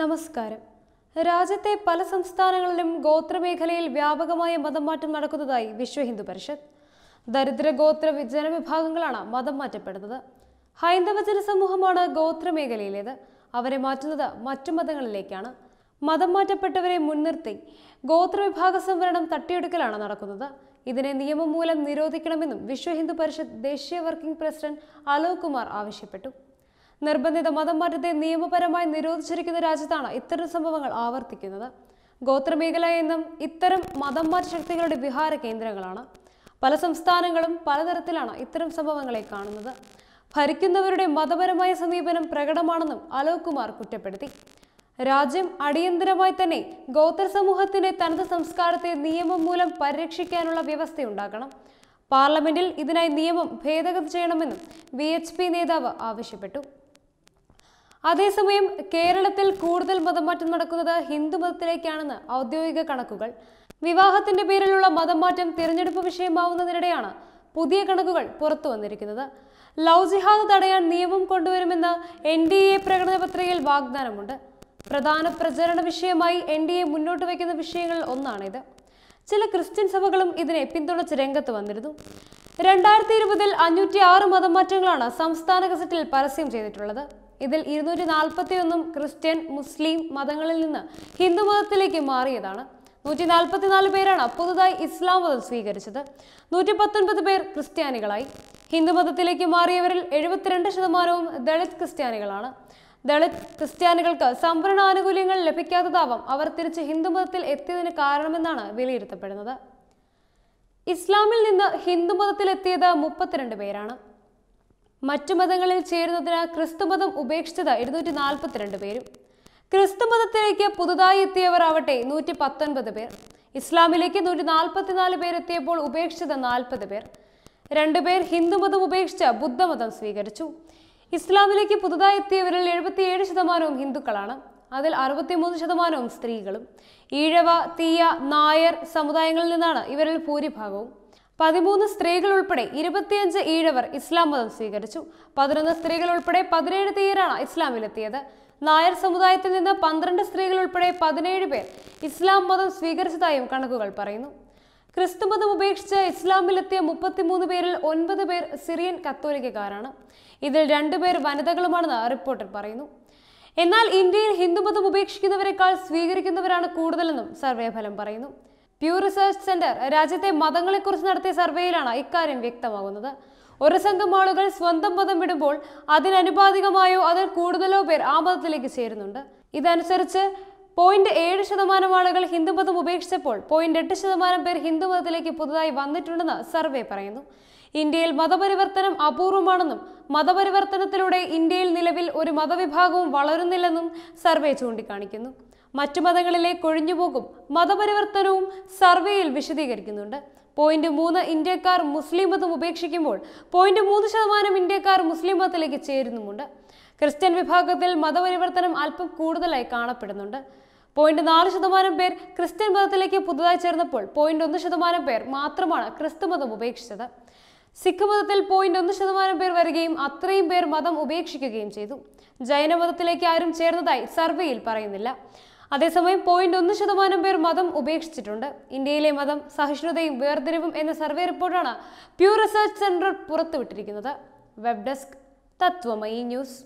നമസ്കാരം രാജ്യത്തെ പല സംസ്ഥാനങ്ങളിലും ഗോത്രമേഖലയിൽ വ്യാപകമായ മതം മാറ്റം നടക്കുന്നതായി വിശ്വ ഹിന്ദു പരിഷത്ത് ദരിദ്ര ഗോത്ര ജനവിഭാഗങ്ങളാണ് മതം മാറ്റപ്പെടുന്നത് ഹൈന്ദവ ജനസമൂഹമാണ് ഗോത്രമേഖലയിലേത് അവരെ മാറ്റുന്നത് മറ്റു മതങ്ങളിലേക്കാണ് മതം മാറ്റപ്പെട്ടവരെ മുൻനിർത്തി ഗോത്രവിഭാഗ സംവരണം തട്ടിയെടുക്കലാണ് നടക്കുന്നത് ഇതിനെ നിയമം മൂലം നിരോധിക്കണമെന്നും വിശ്വ ഹിന്ദു പരിഷത്ത് ദേശീയ വർക്കിംഗ് പ്രസിഡന്റ് അലോക് കുമാർ ആവശ്യപ്പെട്ടു നിർബന്ധിത മാറ്റത്തെ നിയമപരമായി നിരോധിച്ചിരിക്കുന്ന രാജ്യത്താണ് ഇത്തരം സംഭവങ്ങൾ ആവർത്തിക്കുന്നത് ഗോത്രമേഖല എന്നും ഇത്തരം മാറ്റ ശക്തികളുടെ വിഹാര കേന്ദ്രങ്ങളാണ് പല സംസ്ഥാനങ്ങളും പലതരത്തിലാണ് ഇത്തരം സംഭവങ്ങളെ കാണുന്നത് ഭരിക്കുന്നവരുടെ മതപരമായ സമീപനം പ്രകടമാണെന്നും അലോക് കുമാർ കുറ്റപ്പെടുത്തി രാജ്യം അടിയന്തരമായി തന്നെ ഗോത്ര സമൂഹത്തിന്റെ തനത് സംസ്കാരത്തെ നിയമം മൂലം പരിരക്ഷിക്കാനുള്ള വ്യവസ്ഥയുണ്ടാക്കണം പാർലമെന്റിൽ ഇതിനായി നിയമം ഭേദഗതി ചെയ്യണമെന്നും വി നേതാവ് ആവശ്യപ്പെട്ടു അതേസമയം കേരളത്തിൽ കൂടുതൽ മതമാറ്റം നടക്കുന്നത് ഹിന്ദുമതത്തിലേക്കാണെന്ന് ഔദ്യോഗിക കണക്കുകൾ വിവാഹത്തിന്റെ പേരിലുള്ള മതമാറ്റം തിരഞ്ഞെടുപ്പ് വിഷയമാവുന്നതിനിടെയാണ് പുതിയ കണക്കുകൾ പുറത്തു വന്നിരിക്കുന്നത് ലവ് ജിഹാദ് തടയാൻ നിയമം കൊണ്ടുവരുമെന്ന് എൻ ഡി എ പ്രകടന പത്രികയിൽ വാഗ്ദാനമുണ്ട് പ്രധാന പ്രചരണ വിഷയമായി എൻ ഡി എ മുന്നോട്ട് വയ്ക്കുന്ന വിഷയങ്ങളിൽ ഒന്നാണിത് ചില ക്രിസ്ത്യൻ സഭകളും ഇതിനെ പിന്തുണച്ച് രംഗത്ത് വന്നിരുന്നു രണ്ടായിരത്തി ഇരുപതിൽ അഞ്ഞൂറ്റി ആറ് മതമാറ്റങ്ങളാണ് സംസ്ഥാന ഗസറ്റിൽ പരസ്യം ചെയ്തിട്ടുള്ളത് ഇതിൽ ഇരുന്നൂറ്റി ഒന്നും ക്രിസ്ത്യൻ മുസ്ലിം മതങ്ങളിൽ നിന്ന് ഹിന്ദു മതത്തിലേക്ക് മാറിയതാണ് നൂറ്റി നാൽപ്പത്തിനാല് പേരാണ് പുതുതായി ഇസ്ലാം മതം സ്വീകരിച്ചത് നൂറ്റി പത്തൊൻപത് പേർ ക്രിസ്ത്യാനികളായി ഹിന്ദുമതത്തിലേക്ക് മാറിയവരിൽ എഴുപത്തിരണ്ട് ശതമാനവും ദളിത് ക്രിസ്ത്യാനികളാണ് ദളിത് ക്രിസ്ത്യാനികൾക്ക് സംവരണ ആനുകൂല്യങ്ങൾ ലഭിക്കാത്തതാവാം അവർ തിരിച്ച് ഹിന്ദുമതത്തിൽ എത്തിയതിന് കാരണമെന്നാണ് വിലയിരുത്തപ്പെടുന്നത് ഇസ്ലാമിൽ നിന്ന് ഹിന്ദുമതത്തിലെത്തിയത് മുപ്പത്തിരണ്ട് പേരാണ് മറ്റു മതങ്ങളിൽ ചേരുന്നതിന് ക്രിസ്തുമതം ഉപേക്ഷിച്ചത് എഴുന്നൂറ്റി നാൽപ്പത്തിരണ്ട് പേരും ക്രിസ്തുമതത്തിലേക്ക് പുതുതായി എത്തിയവർ ആവട്ടെ നൂറ്റി പത്തൊൻപത് പേർ ഇസ്ലാമിലേക്ക് നൂറ്റി നാൽപ്പത്തിനാല് പേരെത്തിയപ്പോൾ ഉപേക്ഷിച്ചത് നാൽപ്പത് പേർ രണ്ടുപേർ ഹിന്ദുമതം ഉപേക്ഷിച്ച് ബുദ്ധമതം സ്വീകരിച്ചു ഇസ്ലാമിലേക്ക് പുതുതായി എത്തിയവരിൽ എഴുപത്തിയേഴ് ശതമാനവും ഹിന്ദുക്കളാണ് അതിൽ അറുപത്തിമൂന്ന് ശതമാനവും സ്ത്രീകളും ഈഴവ തീയ നായർ സമുദായങ്ങളിൽ നിന്നാണ് ഇവരിൽ ഭൂരിഭാഗവും പതിമൂന്ന് സ്ത്രീകൾ ഉൾപ്പെടെ ഇരുപത്തിയഞ്ച് ഈഴവർ ഇസ്ലാം മതം സ്വീകരിച്ചു പതിനൊന്ന് സ്ത്രീകൾ ഉൾപ്പെടെ പതിനേഴ് പേരാണ് ഇസ്ലാമിലെത്തിയത് നായർ സമുദായത്തിൽ നിന്ന് പന്ത്രണ്ട് സ്ത്രീകൾ ഉൾപ്പെടെ പതിനേഴ് പേർ ഇസ്ലാം മതം സ്വീകരിച്ചതായും കണക്കുകൾ പറയുന്നു ക്രിസ്തുമതം ഉപേക്ഷിച്ച് ഇസ്ലാമിലെത്തിയ മുപ്പത്തിമൂന്ന് പേരിൽ ഒൻപത് പേർ സിറിയൻ കത്തോലിക്കക്കാരാണ് ഇതിൽ രണ്ടുപേർ വനിതകളുമാണെന്ന് റിപ്പോർട്ടർ പറയുന്നു എന്നാൽ ഇന്ത്യയിൽ ഹിന്ദുമതം ഉപേക്ഷിക്കുന്നവരെക്കാൾ സ്വീകരിക്കുന്നവരാണ് കൂടുതലെന്നും സർവേ ഫലം പറയുന്നു പ്യൂ റിസർച്ച് സെന്റർ രാജ്യത്തെ മതങ്ങളെക്കുറിച്ച് നടത്തിയ സർവേയിലാണ് ഇക്കാര്യം വ്യക്തമാകുന്നത് ഒരു സംഘം ആളുകൾ സ്വന്തം മതം വിടുമ്പോൾ അതിനനുപാതികമായോ അതിൽ കൂടുതലോ പേർ ആ മതത്തിലേക്ക് ചേരുന്നുണ്ട് ഇതനുസരിച്ച് പോയിന്റ് ഏഴ് ശതമാനം ആളുകൾ ഹിന്ദുമതം ഉപേക്ഷിച്ചപ്പോൾ പോയിന്റ് എട്ട് ശതമാനം പേർ ഹിന്ദുമതത്തിലേക്ക് പുതുതായി വന്നിട്ടുണ്ടെന്ന് സർവേ പറയുന്നു ഇന്ത്യയിൽ മതപരിവർത്തനം അപൂർവമാണെന്നും മതപരിവർത്തനത്തിലൂടെ ഇന്ത്യയിൽ നിലവിൽ ഒരു മതവിഭാഗവും വളരുന്നില്ലെന്നും സർവേ ചൂണ്ടിക്കാണിക്കുന്നു മറ്റു മതങ്ങളിലെ കൊഴിഞ്ഞുപോക്കും മതപരിവർത്തനവും സർവേയിൽ വിശദീകരിക്കുന്നുണ്ട് പോയിന്റ് മൂന്ന് ഇന്ത്യക്കാർ മുസ്ലിം മതം ഉപേക്ഷിക്കുമ്പോൾ പോയിന്റ് മൂന്ന് ശതമാനം ഇന്ത്യക്കാർ മുസ്ലിം മതത്തിലേക്ക് ചേരുന്നുമുണ്ട് ക്രിസ്ത്യൻ വിഭാഗത്തിൽ മതപരിവർത്തനം അല്പം കൂടുതലായി കാണപ്പെടുന്നുണ്ട് പോയിന്റ് നാല് ശതമാനം പേർ ക്രിസ്ത്യൻ മതത്തിലേക്ക് പുതുതായി ചേർന്നപ്പോൾ പോയിന്റ് ഒന്ന് ശതമാനം പേർ മാത്രമാണ് ക്രിസ്തുമതം ഉപേക്ഷിച്ചത് സിഖ് മതത്തിൽ പോയിന്റ് ഒന്ന് ശതമാനം പേർ വരികയും അത്രയും പേർ മതം ഉപേക്ഷിക്കുകയും ചെയ്തു ജൈനമതത്തിലേക്ക് ആരും ചേർന്നതായി സർവേയിൽ പറയുന്നില്ല അതേസമയം പോയിന്റ് ഒന്ന് ശതമാനം പേർ മതം ഉപേക്ഷിച്ചിട്ടുണ്ട് ഇന്ത്യയിലെ മതം സഹിഷ്ണുതയും വേർതിരിവും എന്ന സർവേ റിപ്പോർട്ടാണ് പ്യൂ റിസർച്ച് സെന്റർ പുറത്തുവിട്ടിരിക്കുന്നത് വെബ് ഡെസ്ക് തത്വമയി ന്യൂസ്